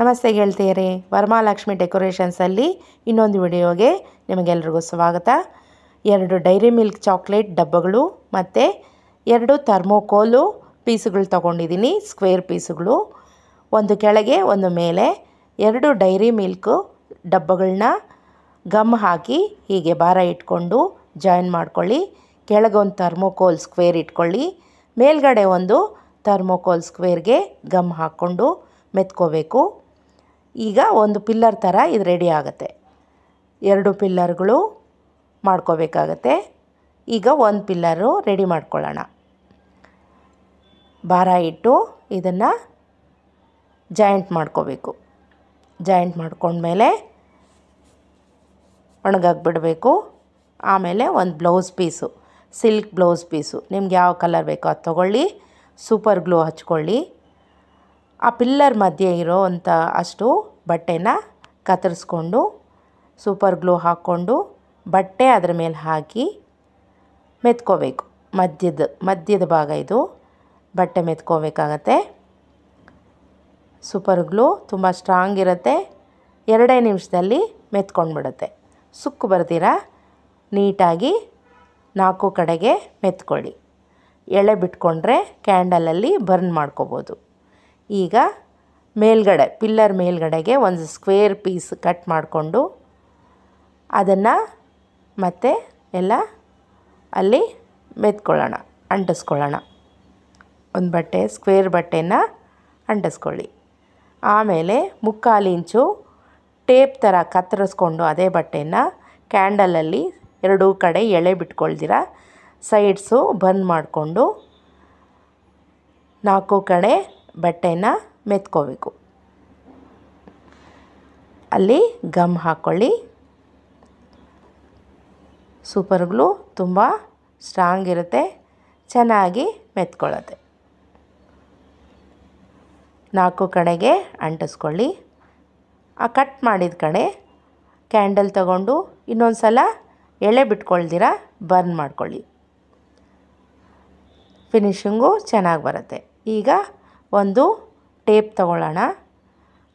ನಮಸ್ತೆ ಗೆಳ್ತಿಯರೇ ವರಮಾಲಕ್ಷ್ಮಿ ಡೆಕೋರೇಷನ್ಸಲ್ಲಿ ಇನ್ನೊಂದು ವಿಡಿಯೋಗೆ ನಿಮಗೆಲ್ರಿಗೂ ಸ್ವಾಗತ ಎರಡು ಡೈರಿ ಮಿಲ್ಕ್ ಚಾಕ್ಲೇಟ್ ಡಬ್ಬಗಳು ಮತ್ತು ಎರಡು ಥರ್ಮೋಕೋಲು ಪೀಸುಗಳು ತೊಗೊಂಡಿದ್ದೀನಿ ಸ್ಕ್ವೇರ್ ಪೀಸುಗಳು ಒಂದು ಕೆಳಗೆ ಒಂದು ಮೇಲೆ ಎರಡು ಡೈರಿ ಮಿಲ್ಕು ಡಬ್ಬಗಳನ್ನ ಗಮ್ ಹಾಕಿ ಹೀಗೆ ಭಾರ ಇಟ್ಕೊಂಡು ಜಾಯಿನ್ ಮಾಡ್ಕೊಳ್ಳಿ ಕೆಳಗೆ ಒಂದು ಥರ್ಮೋಕೋಲ್ ಸ್ಕ್ವೇರ್ ಇಟ್ಕೊಳ್ಳಿ ಮೇಲ್ಗಡೆ ಒಂದು ಥರ್ಮೋಕೋಲ್ ಸ್ಕ್ವೇರ್ಗೆ ಗಮ್ ಹಾಕ್ಕೊಂಡು ಮೆತ್ಕೋಬೇಕು ಈಗ ಒಂದು ಪಿಲ್ಲರ್ ಥರ ಇದು ರೆಡಿ ಆಗುತ್ತೆ ಎರಡು ಪಿಲ್ಲರ್ಗಳು ಮಾಡ್ಕೋಬೇಕಾಗತ್ತೆ ಈಗ ಒಂದು ಪಿಲ್ಲರು ರೆಡಿ ಮಾಡ್ಕೊಳ್ಳೋಣ ಭಾರ ಇಟ್ಟು ಇದನ್ನು ಜಾಯಿಂಟ್ ಮಾಡ್ಕೋಬೇಕು ಜಾಯಿಂಟ್ ಮಾಡ್ಕೊಂಡ್ಮೇಲೆ ಒಣಗಾಕ್ಬಿಡಬೇಕು ಆಮೇಲೆ ಒಂದು blouse piece silk blouse piece ನಿಮ್ಗೆ ಯಾವ ಕಲರ್ ಬೇಕೋ ಅದು ತೊಗೊಳ್ಳಿ ಸೂಪರ್ ಗ್ಲೂ ಹಚ್ಕೊಳ್ಳಿ ಆ ಪಿಲ್ಲರ್ ಮಧ್ಯೆ ಇರೋ ಅಂಥ ಅಷ್ಟು ಬಟ್ಟೆನ ಕತ್ತರಿಸ್ಕೊಂಡು ಸೂಪರ್ ಗ್ಲೂ ಹಾಕ್ಕೊಂಡು ಬಟ್ಟೆ ಅದರ ಮೇಲೆ ಹಾಕಿ ಮೆತ್ಕೋಬೇಕು ಮಧ್ಯದ ಮಧ್ಯದ ಭಾಗ ಇದು ಬಟ್ಟೆ ಮೆತ್ಕೋಬೇಕಾಗತ್ತೆ ಸೂಪರ್ ಗ್ಲೂ ತುಂಬ ಸ್ಟ್ರಾಂಗ್ ಇರುತ್ತೆ ಎರಡೇ ನಿಮಿಷದಲ್ಲಿ ಬಿಡುತ್ತೆ ಸುಕ್ಕು ಬರ್ತೀರ ನೀಟಾಗಿ ನಾಲ್ಕು ಕಡೆಗೆ ಮೆತ್ಕೊಳ್ಳಿ ಎಳೆ ಬಿಟ್ಕೊಂಡ್ರೆ ಕ್ಯಾಂಡಲಲ್ಲಿ ಬರ್ನ್ ಮಾಡ್ಕೋಬೋದು ಈಗ ಮೇಲ್ಗಡೆ ಪಿಲ್ಲರ್ ಮೇಲ್ಗಡೆಗೆ ಒಂದು ಸ್ಕ್ವೇರ್ ಪೀಸ್ ಕಟ್ ಮಾಡಿಕೊಂಡು ಅದನ್ನು ಮತ್ತೆ ಎಲ್ಲ ಅಲ್ಲಿ ಮೆತ್ಕೊಳ್ಳೋಣ ಅಂಟಿಸ್ಕೊಳ್ಳೋಣ ಒಂದು ಬಟ್ಟೆ ಸ್ಕ್ವೇರ್ ಬಟ್ಟೆನ ಅಂಟಿಸ್ಕೊಳ್ಳಿ ಆಮೇಲೆ ಮುಕ್ಕಾಲು ಇಂಚು ಟೇಪ್ ಥರ ಕತ್ತರಿಸ್ಕೊಂಡು ಅದೇ ಬಟ್ಟೆನ ಕ್ಯಾಂಡಲಲ್ಲಿ ಎರಡೂ ಕಡೆ ಎಳೆ ಬಿಟ್ಕೊಳ್ದಿರ ಸೈಡ್ಸು ಬಂದ್ ಮಾಡಿಕೊಂಡು ನಾಲ್ಕು ಕಡೆ ಬಟ್ಟೆನ ಮೆತ್ಕೋಬೇಕು ಅಲ್ಲಿ ಗಮ್ ಹಾಕ್ಕೊಳ್ಳಿ ಸೂಪರ್ ಗ್ಲೂ ತುಂಬ ಸ್ಟ್ರಾಂಗ್ ಇರುತ್ತೆ ಚೆನ್ನಾಗಿ ಮೆತ್ಕೊಳ್ಳುತ್ತೆ ನಾಲ್ಕು ಕಡೆಗೆ ಅಂಟಿಸ್ಕೊಳ್ಳಿ ಆ ಕಟ್ ಮಾಡಿದ ಕಡೆ ಕ್ಯಾಂಡಲ್ ತಗೊಂಡು ಇನ್ನೊಂದು ಸಲ ಎಳೆ ಬಿಟ್ಕೊಳ್ದಿರ ಬರ್ನ್ ಮಾಡ್ಕೊಳ್ಳಿ ಫಿನಿಷಿಂಗು ಚೆನ್ನಾಗಿ ಬರುತ್ತೆ ಈಗ ಒಂದು ಟೇಪ್ ತಗೊಳ್ಳೋಣ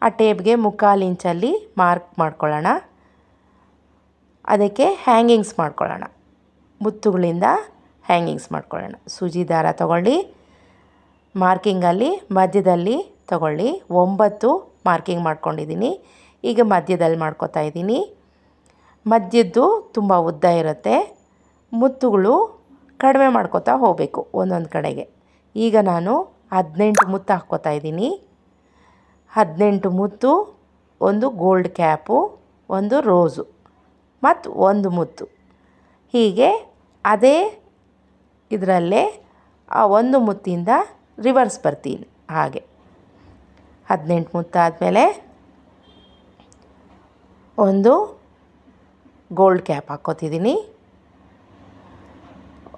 ಆ ಟೇಪ್ಗೆ ಮುಕ್ಕಾಲು ಇಂಚಲ್ಲಿ ಮಾರ್ಕ್ ಮಾಡ್ಕೊಳ್ಳೋಣ ಅದಕ್ಕೆ ಹ್ಯಾಂಗಿಂಗ್ಸ್ ಮಾಡ್ಕೊಳ್ಳೋಣ ಮುತ್ತುಗಳಿಂದ ಹ್ಯಾಂಗಿಂಗ್ಸ್ ಮಾಡ್ಕೊಳ್ಳೋಣ ಸೂಜಿ ದಾರ ತಗೊಳ್ಳಿ ಮಾರ್ಕಿಂಗಲ್ಲಿ ಮಧ್ಯದಲ್ಲಿ ತಗೊಳ್ಳಿ ಒಂಬತ್ತು ಮಾರ್ಕಿಂಗ್ ಮಾಡ್ಕೊಂಡಿದ್ದೀನಿ ಈಗ ಮಧ್ಯದಲ್ಲಿ ಮಾಡ್ಕೋತಾ ಇದ್ದೀನಿ ಮಧ್ಯದ್ದು ತುಂಬ ಉದ್ದ ಇರುತ್ತೆ ಮುತ್ತುಗಳು ಕಡಿಮೆ ಮಾಡ್ಕೋತಾ ಹೋಗಬೇಕು ಒಂದೊಂದು ಕಡೆಗೆ ಈಗ ನಾನು ಹದಿನೆಂಟು ಮುತ್ತು ಹಾಕ್ಕೋತಾ ಇದ್ದೀನಿ ಹದಿನೆಂಟು ಮುತ್ತು ಒಂದು ಗೋಲ್ಡ್ ಕ್ಯಾಪು ಒಂದು ರೋಸು ಮತ್ತು ಒಂದು ಮುತ್ತು ಹೀಗೆ ಅದೇ ಇದರಲ್ಲೇ ಆ ಒಂದು ಮುತ್ತಿಂದ ರಿವರ್ಸ್ ಬರ್ತೀನಿ ಹಾಗೆ ಹದಿನೆಂಟು ಮುತ್ತಾದಮೇಲೆ ಒಂದು ಗೋಲ್ಡ್ ಕ್ಯಾಪ್ ಹಾಕ್ಕೋತಿದ್ದೀನಿ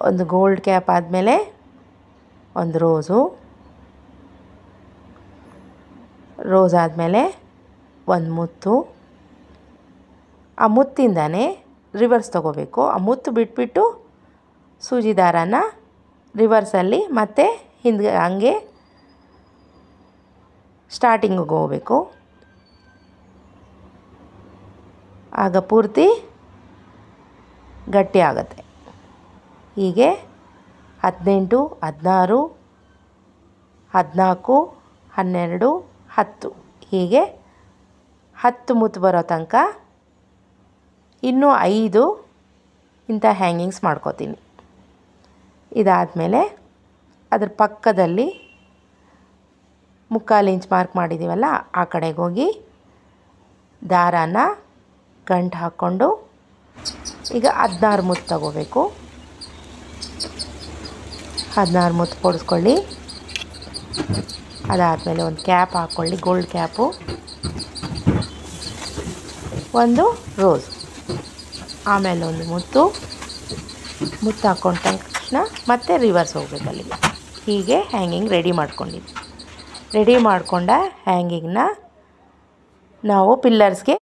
ಒಂದು ಗೋಲ್ಡ್ ಕ್ಯಾಪ್ ಆದಮೇಲೆ ಒಂದು ರೋಸು ರೋಸ್ ಆದಮೇಲೆ ಒಂದು ಮುತ್ತು ಆ ಮುತ್ತಿಂದನೇ ರಿವರ್ಸ್ ತೊಗೋಬೇಕು ಆ ಮುತ್ತು ಬಿಟ್ಬಿಟ್ಟು ಸೂಜಿ ರಿವರ್ಸಲ್ಲಿ ಮತ್ತೆ ಹಿಂದೆ ಹಂಗೆ ಸ್ಟಾರ್ಟಿಂಗಿಗೆ ಹೋಗಬೇಕು ಆಗ ಪೂರ್ತಿ ಗಟ್ಟಿ ಆಗುತ್ತೆ ಹೀಗೆ ಹದಿನೆಂಟು ಹದಿನಾರು ಹದಿನಾಲ್ಕು ಹನ್ನೆರಡು ಹತ್ತು ಹೀಗೆ ಹತ್ತು ಮುತ್ತು ಬರೋ ತನಕ ಇನ್ನೂ ಐದು ಇಂಥ ಹ್ಯಾಂಗಿಂಗ್ಸ್ ಮಾಡ್ಕೋತೀನಿ ಇದಾದಮೇಲೆ ಅದ್ರ ಪಕ್ಕದಲ್ಲಿ ಮುಕ್ಕಾಲು ಇಂಚ್ ಮಾರ್ಕ್ ಮಾಡಿದ್ದೀವಲ್ಲ ಆ ಕಡೆಗೆ ಹೋಗಿ ದಾರಾನ ಗಂಟು ಹಾಕ್ಕೊಂಡು ಈಗ ಹದಿನಾರು ಮುತ್ತು ತಗೋಬೇಕು ಹದಿನಾರು ಮುತ್ತು ಕೊಡಿಸ್ಕೊಳ್ಳಿ ಅದಾದಮೇಲೆ ಒಂದು ಕ್ಯಾಪ್ ಹಾಕ್ಕೊಳ್ಳಿ ಗೋಲ್ಡ್ ಕ್ಯಾಪು ಒಂದು ರೋಸ್ ಆಮೇಲೆ ಒಂದು ಮುತ್ತು ಮುತ್ತು ಹಾಕ್ಕೊಂಡ ತಕ್ಷಣ ಮತ್ತೆ ರಿವರ್ಸ್ ಹೋಗಬೇಕಲ್ಲಿ ಹೀಗೆ ಹ್ಯಾಂಗಿಂಗ್ ರೆಡಿ ಮಾಡ್ಕೊಂಡಿದ್ವಿ ರೆಡಿ ಮಾಡಿಕೊಂಡ ಹ್ಯಾಂಗಿಂಗ್ನ ನಾವು ಪಿಲ್ಲರ್ಸ್ಗೆ